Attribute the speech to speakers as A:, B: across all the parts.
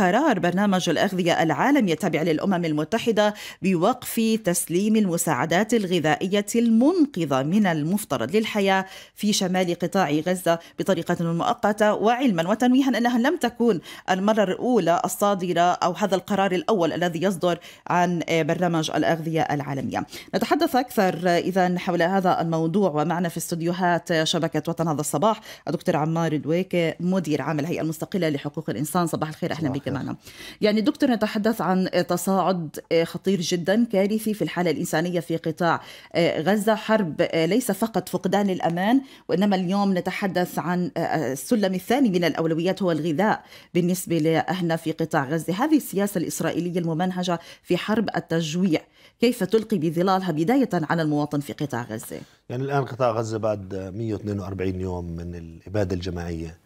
A: قرار برنامج الأغذية العالمي التابع للأمم المتحدة بوقف تسليم المساعدات الغذائية المنقذة من المفترض للحياة في شمال قطاع غزة بطريقة مؤقتة وعلما وتنويها أنها لم تكون المرة الأولى الصادرة أو هذا القرار الأول الذي يصدر عن برنامج الأغذية العالمية نتحدث أكثر إذا حول هذا الموضوع ومعنا في استديوهات شبكة وطن هذا الصباح الدكتور عمار دويكة مدير عام الهيئة المستقلة لحقوق الإنسان صباح الخير أهلا بك متعاطي معنا يعني دكتور نتحدث عن تصاعد خطير جدا كارثي في الحالة الإنسانية في قطاع غزة حرب ليس فقط فقدان الأمان وإنما اليوم نتحدث عن السلم الثاني من الأولويات هو الغذاء بالنسبة لأهلنا في قطاع غزة هذه السياسة الإسرائيلية الممنهجة في حرب التجويع كيف تلقي بظلالها بداية على المواطن في قطاع غزة
B: يعني الآن قطاع غزة بعد 142 يوم من الإبادة الجماعية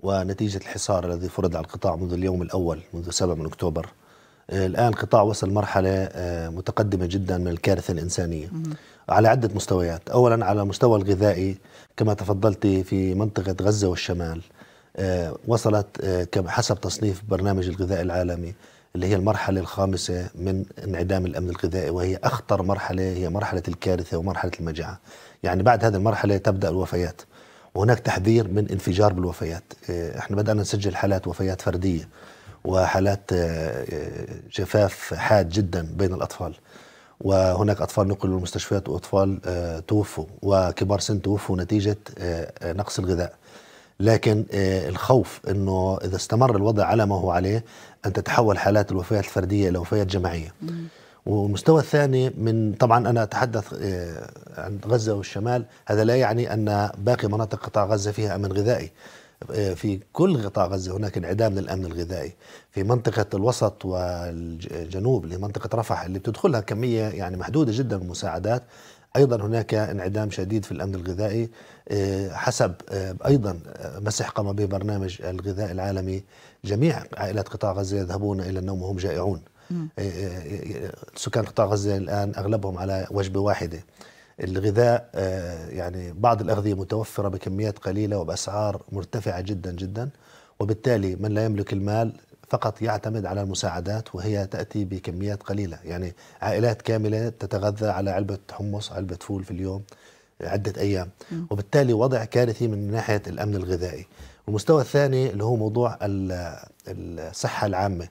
B: ونتيجة الحصار الذي فرض على القطاع منذ اليوم الأول منذ 7 من أكتوبر آه، الآن القطاع وصل مرحلة آه، متقدمة جدا من الكارثة الإنسانية على عدة مستويات أولا على المستوى الغذائي كما تفضلت في منطقة غزة والشمال آه، وصلت حسب تصنيف برنامج الغذاء العالمي اللي هي المرحلة الخامسة من انعدام الأمن الغذائي وهي أخطر مرحلة هي مرحلة الكارثة ومرحلة المجاعة يعني بعد هذه المرحلة تبدأ الوفيات وهناك تحذير من انفجار بالوفيات إيه، احنا بدأنا نسجل حالات وفيات فردية وحالات إيه، إيه، جفاف حاد جدا بين الأطفال وهناك أطفال نقلوا للمستشفيات وأطفال توفوا وكبار سن توفوا نتيجة نقص الغذاء لكن الخوف أنه إذا استمر الوضع على ما هو عليه أن تتحول حالات الوفيات الفردية إلى وفيات جماعية والمستوى الثاني من طبعا انا اتحدث آه، عن غزه والشمال هذا لا يعني ان باقي مناطق قطاع غزه فيها امن غذائي آه، في كل قطاع غزه هناك انعدام للامن الغذائي في منطقه الوسط والجنوب اللي منطقه رفح اللي بتدخلها كميه يعني محدوده جدا من المساعدات ايضا هناك انعدام شديد في الامن الغذائي آه، حسب ايضا مسح قام به برنامج الغذاء العالمي جميع عائلات قطاع غزه يذهبون الى النوم وهم جائعون إيه، إيه، سكان قطاع غزة الآن أغلبهم على وجبة واحدة الغذاء آه، يعني بعض الأغذية متوفرة بكميات قليلة وبأسعار مرتفعة جدا جدا وبالتالي من لا يملك المال فقط يعتمد على المساعدات وهي تأتي بكميات قليلة يعني عائلات كاملة تتغذى على علبة حمص علبة فول في اليوم عدة أيام وبالتالي وضع كارثي من ناحية الأمن الغذائي المستوى الثاني اللي هو موضوع الصحة العامة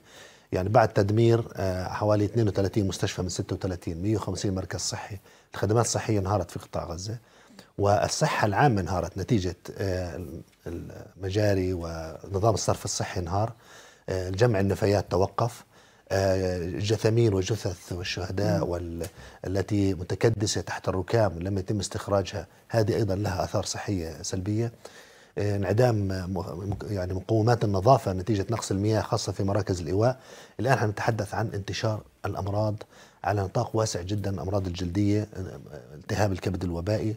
B: يعني بعد تدمير آه، حوالي 32 مستشفى من 36 150 مركز صحي الخدمات الصحية انهارت في قطاع غزة والصحة العامة انهارت نتيجة آه، المجاري ونظام الصرف الصحي انهار آه، جمع النفايات توقف الجثمين والجثث والشهداء والتي متكدسة تحت الركام لم يتم استخراجها هذه أيضا لها أثار صحية سلبية انعدام يعني مقومات النظافه نتيجه نقص المياه خاصه في مراكز الايواء الان حنتحدث عن انتشار الامراض على نطاق واسع جدا امراض الجلديه التهاب الكبد الوبائي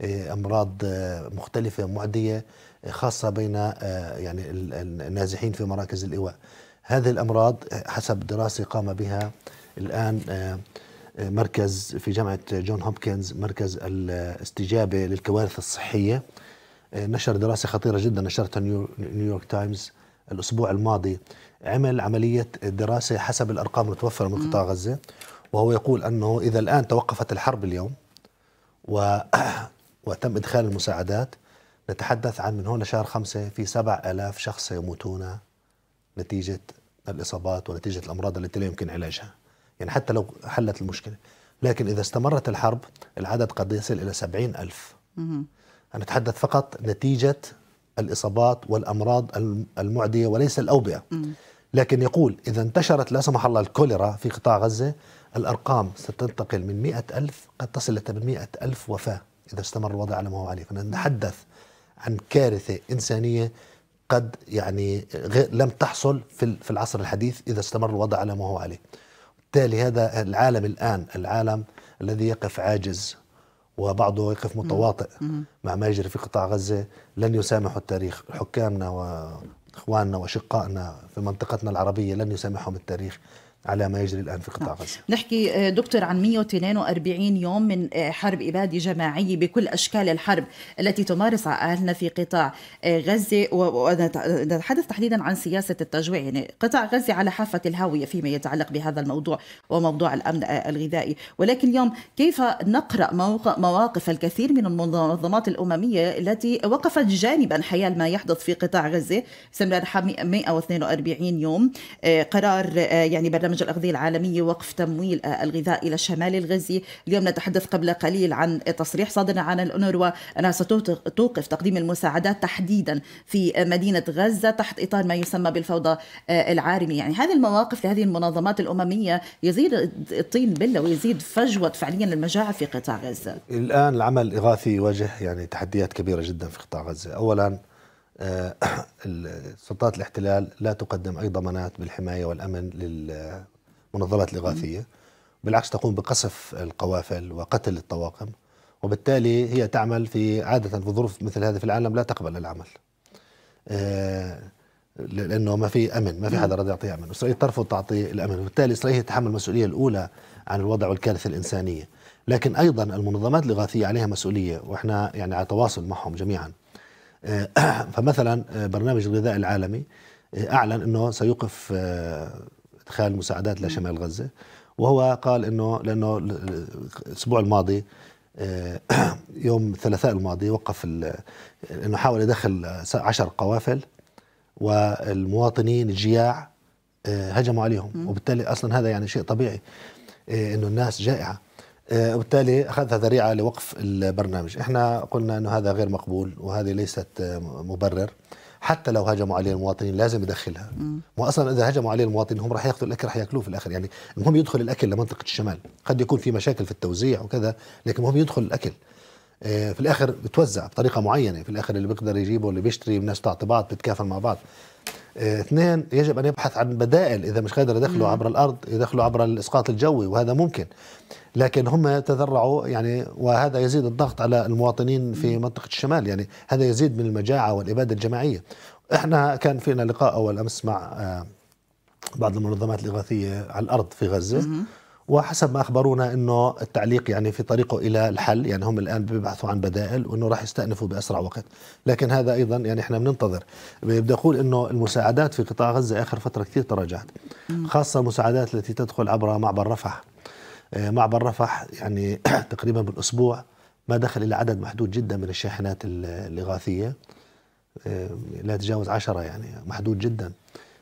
B: آه، امراض آه، مختلفه معديه آه، خاصه بين يعني النازحين في مراكز الايواء هذه الامراض حسب دراسه قام بها الان مركز في جامعه جون هوبكنز مركز الاستجابه للكوارث الصحيه نشر دراسة خطيرة جدا نشرتها نيويورك تايمز الأسبوع الماضي عمل عملية دراسة حسب الأرقام المتوفرة من قطاع غزة وهو يقول أنه إذا الآن توقفت الحرب اليوم و... وتم إدخال المساعدات نتحدث عن من هون لشهر خمسة في سبع ألاف شخص سيموتون نتيجة الإصابات ونتيجة الأمراض التي لا يمكن علاجها يعني حتى لو حلت المشكلة لكن إذا استمرت الحرب العدد قد يصل إلى سبعين ألف نتحدث فقط نتيجة الإصابات والأمراض المعدية وليس الأوبئة لكن يقول إذا انتشرت لا سمح الله الكوليرا في قطاع غزة الأرقام ستنتقل من مئة ألف قد تصل إلى 800 ألف وفاة إذا استمر الوضع على ما هو عليه فنتحدث عن كارثة إنسانية قد يعني غير لم تحصل في العصر الحديث اذا استمر الوضع على ما هو عليه. بالتالي هذا العالم الان العالم الذي يقف عاجز وبعضه يقف متواطئ مع ما يجري في قطاع غزة لن يسامحوا التاريخ حكامنا وإخواننا وأشقائنا في منطقتنا العربية لن يسامحهم التاريخ على ما يجري الان في قطاع نعم. غزه.
A: نحكي آه، دكتور عن 142 يوم من آه، حرب اباده جماعيه بكل اشكال الحرب التي تمارس اهلنا في قطاع آه، غزه ونتحدث تحديدا عن سياسه التجويع يعني قطاع غزه على حافه الهاويه فيما يتعلق بهذا الموضوع وموضوع الامن الغذائي، ولكن اليوم كيف نقرا مواقف الكثير من المنظمات الامميه التي وقفت جانبا حيال ما يحدث في قطاع غزه، استمرار 142 يوم قرار يعني برلمان برنامج الأغذية العالمي وقف تمويل الغذاء إلى شمال الغزي اليوم نتحدث قبل قليل عن تصريح صادر عن الأونروا أنها ستوقف تقديم المساعدات تحديدا في مدينة غزة تحت إطار ما يسمى بالفوضى العارمة يعني هذه المواقف لهذه المنظمات الأممية يزيد الطين بلة ويزيد فجوة فعليا المجاعة في قطاع غزة
B: الآن العمل الإغاثي يواجه يعني تحديات كبيرة جدا في قطاع غزة أولا آه، سلطات الاحتلال لا تقدم أي ضمانات بالحماية والأمن للمنظمات الإغاثية بالعكس تقوم بقصف القوافل وقتل الطواقم وبالتالي هي تعمل في عادة في ظروف مثل هذه في العالم لا تقبل العمل آه، لأنه ما في أمن ما في حدا راضي يعطيه أمن إسرائيل ترفض تعطي الأمن وبالتالي إسرائيل تتحمل المسؤولية الأولى عن الوضع والكارثة الإنسانية لكن أيضا المنظمات الإغاثية عليها مسؤولية وإحنا يعني على تواصل معهم جميعا آه، فمثلا آه، برنامج الغذاء العالمي آه، اعلن انه سيوقف ادخال مساعدات لشمال غزه وهو قال انه لانه الاسبوع الماضي يوم الثلاثاء الماضي وقف انه حاول يدخل عشر قوافل والمواطنين الجياع هجموا عليهم وبالتالي اصلا هذا يعني شيء طبيعي انه الناس جائعه آه، وبالتالي اخذتها ذريعه لوقف البرنامج، احنا قلنا انه هذا غير مقبول وهذه ليست آه، مبرر حتى لو هجموا عليه المواطنين لازم يدخلها واصلا اذا هجموا عليه المواطنين هم راح ياخذوا الاكل راح ياكلوه في الاخر يعني المهم يدخل الاكل لمنطقه الشمال قد يكون في مشاكل في التوزيع وكذا لكن المهم يدخل الاكل آه، في الاخر بتوزع بطريقه معينه في الاخر اللي بيقدر يجيبه اللي بيشتري الناس تعطي بعض بتتكافل مع بعض آه، اثنين يجب ان يبحث عن بدائل اذا مش قادر يدخلوا عبر الارض يدخلوا عبر الاسقاط الجوي وهذا ممكن لكن هم تذرعوا يعني وهذا يزيد الضغط على المواطنين في منطقه الشمال يعني هذا يزيد من المجاعه والاباده الجماعيه احنا كان فينا لقاء اول امس مع آه، بعض المنظمات الاغاثيه على الارض في غزه وحسب ما اخبرونا انه التعليق يعني في طريقه الى الحل يعني هم الان بيبحثوا عن بدائل وانه راح يستأنفوا باسرع وقت لكن هذا ايضا يعني احنا بننتظر بدي اقول انه المساعدات في قطاع غزه اخر فتره كثير تراجعت خاصه المساعدات التي تدخل عبر معبر رفح آه، معبر رفح يعني تقريبا بالاسبوع ما دخل الا عدد محدود جدا من الشاحنات الاغاثيه آه، لا تجاوز عشرة يعني محدود جدا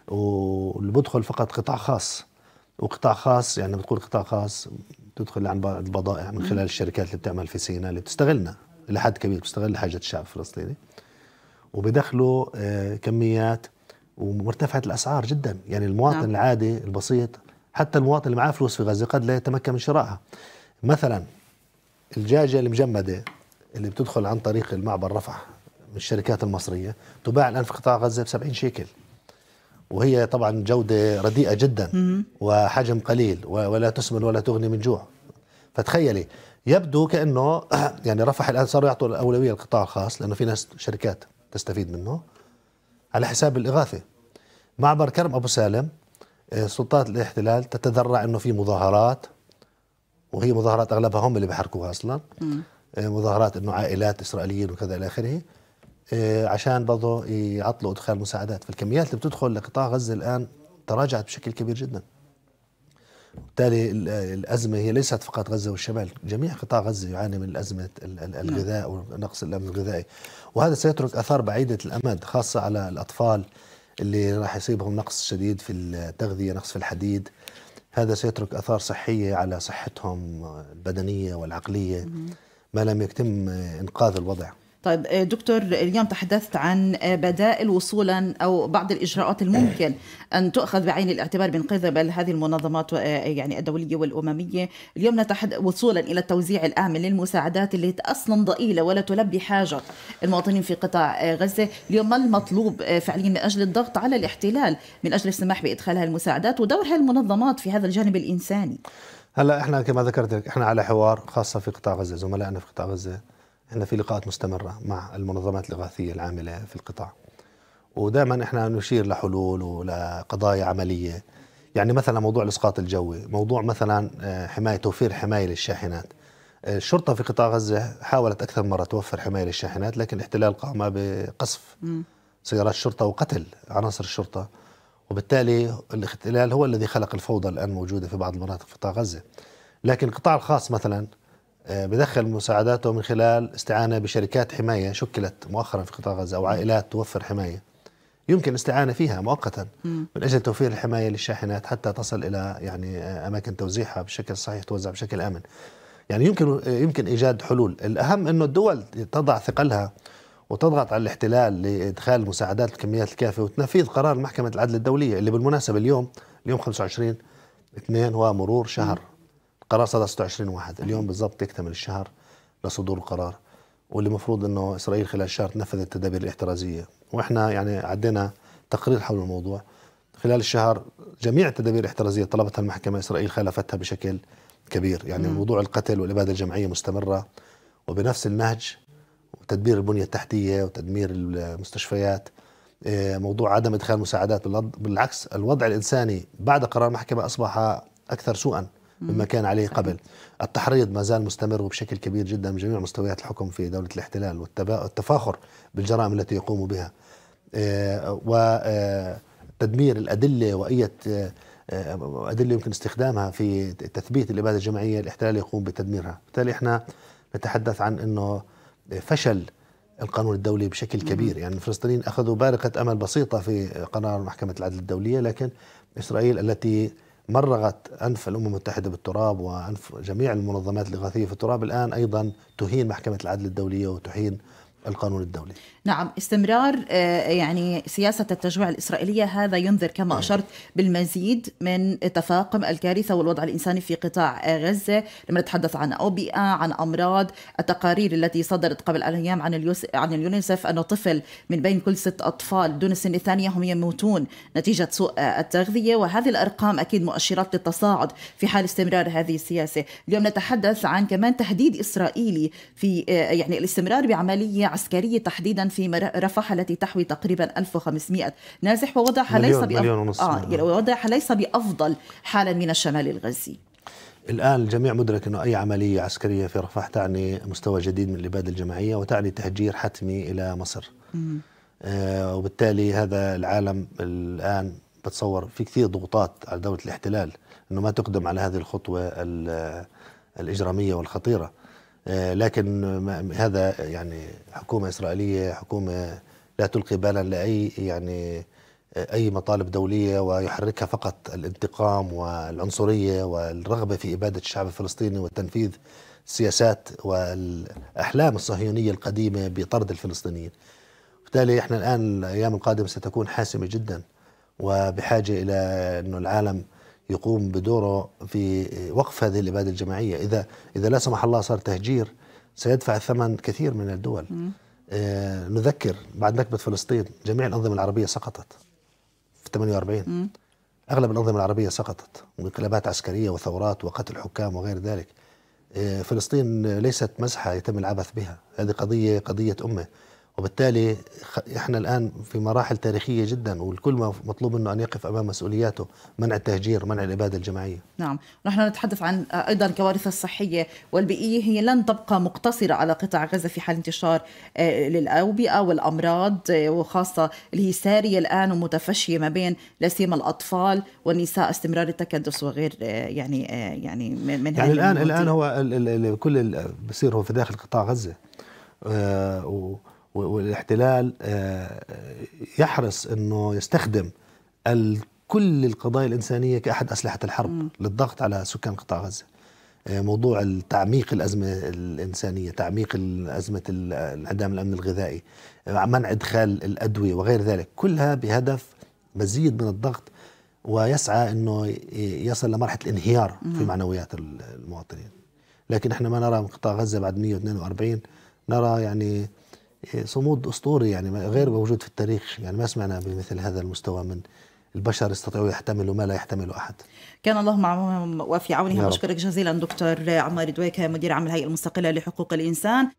B: واللي بدخل فقط قطاع خاص وقطاع خاص يعني بتقول قطاع خاص تدخل عن البضائع من خلال الشركات اللي بتعمل في سينا اللي بتستغلنا لحد كبير بتستغل حاجة الشعب الفلسطيني وبدخلوا آه، كميات ومرتفعه الأسعار جدا يعني المواطن نعم. العادي البسيط حتى المواطن اللي معاه فلوس في غزة قد لا يتمكن من شرائها مثلا الجاجه المجمدة اللي بتدخل عن طريق المعبر رفح من الشركات المصرية تباع الآن في قطاع غزة ب 70 شيكل وهي طبعا جودة رديئة جدا وحجم قليل ولا تسمن ولا تغني من جوع فتخيلي يبدو كأنه يعني رفح الآن صاروا يعطوا الأولوية للقطاع الخاص لأنه في ناس شركات تستفيد منه على حساب الإغاثة معبر كرم أبو سالم آه، سلطات الاحتلال تتذرع أنه في مظاهرات وهي مظاهرات أغلبها هم اللي بيحركوها أصلا آه، مظاهرات أنه عائلات إسرائيليين وكذا إلى آخره آه، عشان برضه يعطلوا ادخال مساعدات فالكميات اللي بتدخل لقطاع غزه الان تراجعت بشكل كبير جدا بالتالي الازمه هي ليست فقط غزه والشمال، جميع قطاع غزه يعاني من ازمه نعم. الغذاء ونقص الامن الغذائي، وهذا سيترك اثار بعيده الامد خاصه على الاطفال اللي راح يصيبهم نقص شديد في التغذيه، نقص في الحديد. هذا سيترك اثار صحيه على صحتهم البدنيه والعقليه ما لم يتم انقاذ الوضع.
A: طيب آه، دكتور اليوم تحدثت عن آه، بدائل وصولا او بعض الاجراءات الممكن ان تؤخذ بعين الاعتبار من قبل هذه المنظمات آه، يعني الدوليه والامميه، اليوم نتحدث وصولا الى التوزيع الامن للمساعدات اللي اصلا ضئيله ولا تلبي حاجه المواطنين في قطاع غزه، اليوم ما المطلوب فعليا من اجل الضغط على الاحتلال من اجل السماح بادخال هذه المساعدات ودور هذه المنظمات في هذا الجانب الانساني.
B: هلا احنا كما ذكرت احنا على حوار خاصه في قطاع غزه، زملائنا في قطاع غزه احنا في لقاءات مستمره مع المنظمات الاغاثيه العامله في القطاع ودائما احنا نشير لحلول ولقضايا عمليه يعني مثلا موضوع الاسقاط الجوي موضوع مثلا آه، حمايه توفير حمايه للشاحنات آه، الشرطة في قطاع غزة حاولت أكثر مرة توفر حماية للشاحنات لكن الاحتلال قام بقصف سيارات الشرطة وقتل عناصر الشرطة وبالتالي الاحتلال هو الذي خلق الفوضى الآن موجودة في بعض المناطق في قطاع غزة لكن القطاع الخاص مثلا آه، بدخل مساعداته من خلال استعانة بشركات حماية شكلت مؤخرا في قطاع غزة أو عائلات توفر حماية يمكن الاستعانة فيها مؤقتا من أجل توفير الحماية للشاحنات حتى تصل إلى يعني آه، أماكن توزيعها بشكل صحيح توزع بشكل آمن يعني يمكن آه، يمكن إيجاد حلول الأهم أنه الدول تضع ثقلها وتضغط على الاحتلال لادخال المساعدات الكميات الكافيه وتنفيذ قرار محكمه العدل الدوليه اللي بالمناسبه اليوم اليوم 25 2 ومرور شهر قرار صدر 26 واحد اليوم بالضبط يكتمل الشهر لصدور القرار واللي المفروض انه اسرائيل خلال الشهر تنفذ التدابير الاحترازيه واحنا يعني عدينا تقرير حول الموضوع خلال الشهر جميع التدابير الاحترازيه طلبتها المحكمه اسرائيل خالفتها بشكل كبير يعني مم. موضوع القتل والاباده الجماعيه مستمره وبنفس النهج وتدمير البنيه التحتيه وتدمير المستشفيات آه، موضوع عدم ادخال مساعدات بالعكس الوضع الانساني بعد قرار المحكمه اصبح اكثر سوءا مما كان عليه قبل التحريض ما زال مستمر وبشكل كبير جدا من جميع مستويات الحكم في دولة الاحتلال والتفاخر بالجرائم التي يقوم بها آه، وتدمير آه، الأدلة وأية آه، أدلة يمكن استخدامها في تثبيت الإبادة الجماعية الاحتلال يقوم بتدميرها بالتالي إحنا نتحدث عن أنه فشل القانون الدولي بشكل كبير يعني الفلسطينيين أخذوا بارقة أمل بسيطة في قرار محكمة العدل الدولية لكن إسرائيل التي مرغت أنف الأمم المتحدة بالتراب وأنف جميع المنظمات الإغاثية في التراب الآن أيضا تهين محكمة العدل الدولية وتهين القانون الدولي
A: نعم استمرار آه، يعني سياسة التجويع الإسرائيلية هذا ينذر كما نعم. أشرت بالمزيد من تفاقم الكارثة والوضع الإنساني في قطاع آه، غزة لما نتحدث عن أوبئة عن أمراض التقارير التي صدرت قبل أيام عن اليوس عن اليونيسف أن طفل من بين كل ست أطفال دون السن الثانية هم يموتون نتيجة سوء آه، التغذية وهذه الأرقام أكيد مؤشرات للتصاعد في حال استمرار هذه السياسة اليوم نتحدث عن كمان تهديد إسرائيلي في يعني الاستمرار بعملية العسكرية تحديدا في رفح التي تحوي تقريبا 1500 نازح ووضعها ليس بأفضل آه نعم. ووضعها ليس بأفضل حالا من الشمال الغزي
B: الآن الجميع مدرك أنه أي عملية عسكرية في رفح تعني مستوى جديد من الإبادة الجماعية وتعني تهجير حتمي إلى مصر آه وبالتالي هذا العالم الآن بتصور في كثير ضغوطات على دولة الاحتلال أنه ما تقدم على هذه الخطوة الإجرامية والخطيرة آه، لكن هذا يعني حكومة إسرائيلية حكومة لا تلقي بالا لأي يعني آه، أي مطالب دولية ويحركها فقط الانتقام والعنصرية والرغبة في إبادة الشعب الفلسطيني وتنفيذ السياسات والأحلام الصهيونية القديمة بطرد الفلسطينيين بالتالي احنا الآن الأيام القادمة ستكون حاسمة جدا وبحاجة إلى أنه العالم يقوم بدوره في وقف هذه الاباده الجماعيه اذا اذا لا سمح الله صار تهجير سيدفع الثمن كثير من الدول آه نذكر بعد نكبه فلسطين جميع الانظمه العربيه سقطت في 48 مم. اغلب الانظمه العربيه سقطت انقلابات عسكريه وثورات وقتل حكام وغير ذلك آه فلسطين ليست مزحه يتم العبث بها هذه قضيه قضيه امه وبالتالي احنا الان في مراحل تاريخيه جدا والكل ما مطلوب منه ان يقف امام مسؤولياته منع التهجير منع الاباده الجماعيه
A: نعم نحن نتحدث عن آه، ايضا الكوارث الصحيه والبيئيه هي لن تبقى مقتصره على قطاع غزه في حال انتشار آه، للاوبئه والامراض آه، وخاصه اللي هي ساريه الان ومتفشيه ما بين لا سيما الاطفال والنساء استمرار التكدس وغير يعني يعني من يعني الان الان
B: هو كل اللي بصير هو في داخل قطاع غزه آه والاحتلال آه، آه، يحرص انه يستخدم كل القضايا الانسانيه كاحد اسلحه الحرب م. للضغط على سكان قطاع غزه آه، موضوع تعميق الازمه الانسانيه، تعميق ازمه انعدام الامن الغذائي، منع ادخال الادويه وغير ذلك، كلها بهدف مزيد من الضغط ويسعى انه يصل لمرحله الانهيار في معنويات المواطنين. لكن احنا ما نرى من قطاع غزه بعد 142 نرى يعني صمود اسطوري يعني غير موجود في التاريخ يعني ما سمعنا بمثل هذا المستوى من البشر يستطيعوا يحتملوا ما لا يحتمله احد
A: كان الله معهم وفي عونهم اشكرك جزيلا دكتور عمار دويكه مدير عام الهيئه المستقله لحقوق الانسان